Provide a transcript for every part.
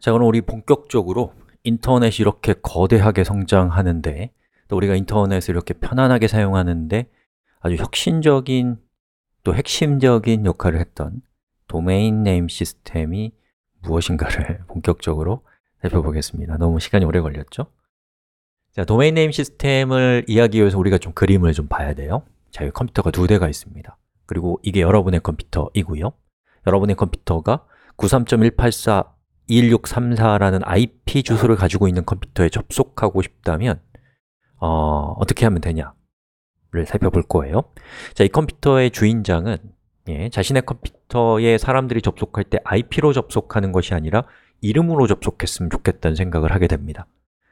자, 그럼 우리 본격적으로 인터넷이 이렇게 거대하게 성장하는데 또 우리가 인터넷을 이렇게 편안하게 사용하는데 아주 혁신적인 또 핵심적인 역할을 했던 도메인 네임 시스템이 무엇인가를 본격적으로 살펴보겠습니다. 너무 시간이 오래 걸렸죠? 자, 도메인 네임 시스템을 이야기 위해서 우리가 좀 그림을 좀 봐야 돼요. 자, 여기 컴퓨터가 두 대가 있습니다. 그리고 이게 여러분의 컴퓨터이고요. 여러분의 컴퓨터가 93.184 2634라는 IP 주소를 아. 가지고 있는 컴퓨터에 접속하고 싶다면 어, 어떻게 하면 되냐를 살펴볼 거예요. 자, 이 컴퓨터의 주인장은 예, 자신의 컴퓨터에 사람들이 접속할 때 IP로 접속하는 것이 아니라 이름으로 접속했으면 좋겠다는 생각을 하게 됩니다.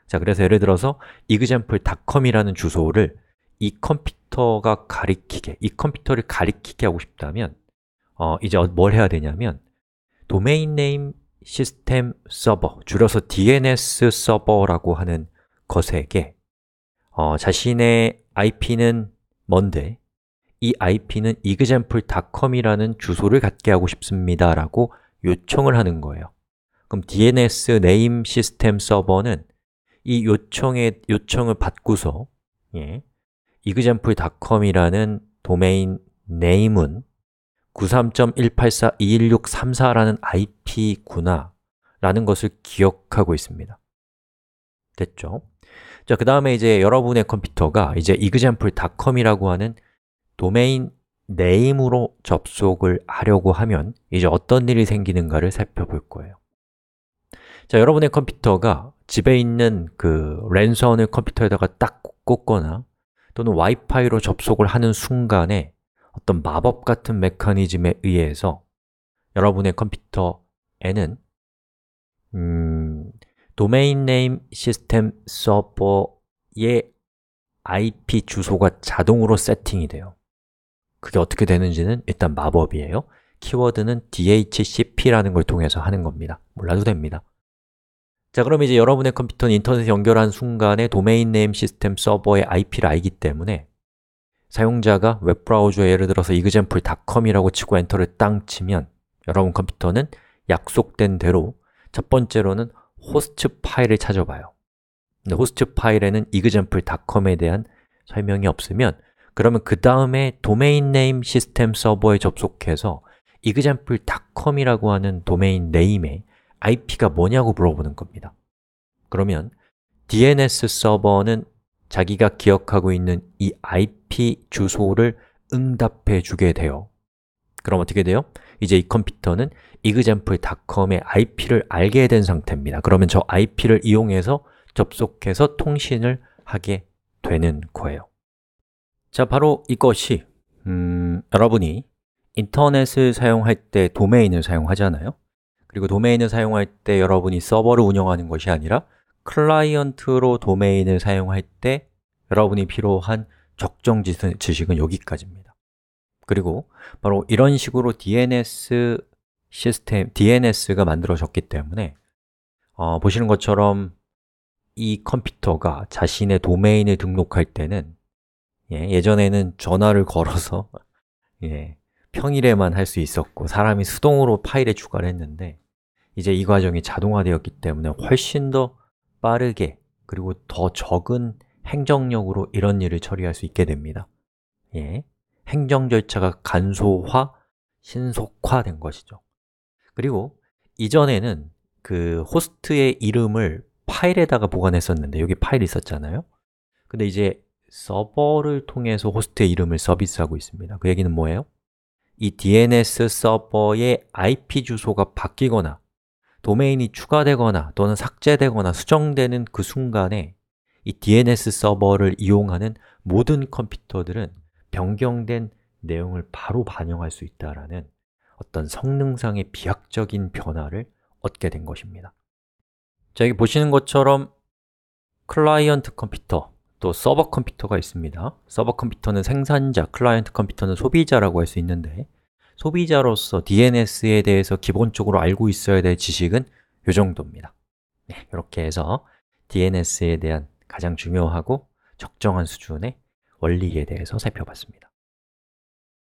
자, 그래서 예를 들어서 example.com이라는 주소를 이 컴퓨터가 가리키게, 이 컴퓨터를 가리키게 하고 싶다면 어, 이제 어, 뭘 해야 되냐면 도메인 네임 시스템 서버, 줄여서 DNS 서버라고 하는 것에게 어, 자신의 IP는 뭔데 이 IP는 example.com이라는 주소를 갖게 하고 싶습니다 라고 요청을 하는 거예요 그럼 DNS 네임 시스템 서버는 이 요청의 요청을 받고서 예, example.com이라는 도메인 네임은 93.184.21634라는 IP구나 라는 것을 기억하고 있습니다 됐죠? 자, 그 다음에 이제 여러분의 컴퓨터가 이제 example.com이라고 하는 도메인 네임으로 접속을 하려고 하면 이제 어떤 일이 생기는가를 살펴볼 거예요 자, 여러분의 컴퓨터가 집에 있는 그 랜선을 컴퓨터에다가 딱 꽂거나 또는 와이파이로 접속을 하는 순간에 어떤 마법 같은 메커니즘에 의해서 여러분의 컴퓨터에는 음, 도메인 네임 시스템 서버의 IP 주소가 자동으로 세팅이 돼요. 그게 어떻게 되는지는 일단 마법이에요. 키워드는 DHCP라는 걸 통해서 하는 겁니다. 몰라도 됩니다. 자, 그럼 이제 여러분의 컴퓨터는 인터넷에 연결한 순간에 도메인 네임 시스템 서버의 IP를 알기 때문에 사용자가 웹브라우저에 예를 들어서 example.com이라고 치고 엔터를 땅 치면 여러분 컴퓨터는 약속된 대로 첫 번째로는 호스트 파일을 찾아봐요 근데 호스트 파일에는 example.com에 대한 설명이 없으면 그러면 그 다음에 도메인 네임 시스템 서버에 접속해서 example.com이라고 하는 도메인 네임의 IP가 뭐냐고 물어보는 겁니다 그러면 DNS 서버는 자기가 기억하고 있는 이 IP 주소를 응답해 주게 돼요. 그럼 어떻게 돼요? 이제 이 컴퓨터는 example.com의 IP를 알게 된 상태입니다. 그러면 저 IP를 이용해서 접속해서 통신을 하게 되는 거예요. 자, 바로 이것이 음, 여러분이 인터넷을 사용할 때 도메인을 사용하잖아요. 그리고 도메인을 사용할 때 여러분이 서버를 운영하는 것이 아니라 클라이언트로 도메인을 사용할 때 여러분이 필요한 적정 지식은 여기까지입니다. 그리고 바로 이런 식으로 DNS 시스템, DNS가 만들어졌기 때문에 어, 보시는 것처럼 이 컴퓨터가 자신의 도메인을 등록할 때는 예, 전에는 전화를 걸어서 예, 평일에만 할 수 있었고 사람이 수동으로 파일에 추가를 했는데 이제 이 과정이 자동화되었기 때문에 훨씬 더 빠르게 그리고 더 적은 행정력으로 이런 일을 처리할 수 있게 됩니다 예, 행정 절차가 간소화, 신속화된 것이죠 그리고 이전에는 그 호스트의 이름을 파일에다가 보관했었는데 여기 파일 있었잖아요 근데 이제 서버를 통해서 호스트의 이름을 서비스하고 있습니다 그 얘기는 뭐예요? 이 DNS 서버의 IP 주소가 바뀌거나 도메인이 추가되거나 또는 삭제되거나 수정되는 그 순간에 이 DNS 서버를 이용하는 모든 컴퓨터들은 변경된 내용을 바로 반영할 수 있다라는 어떤 성능상의 비약적인 변화를 얻게 된 것입니다. 자, 여기 보시는 것처럼 클라이언트 컴퓨터, 또 서버 컴퓨터가 있습니다. 서버 컴퓨터는 생산자, 클라이언트 컴퓨터는 소비자라고 할 수 있는데 소비자로서 DNS에 대해서 기본적으로 알고 있어야 될 지식은 이 정도입니다 네, 이렇게 해서 DNS에 대한 가장 중요하고 적정한 수준의 원리에 대해서 살펴봤습니다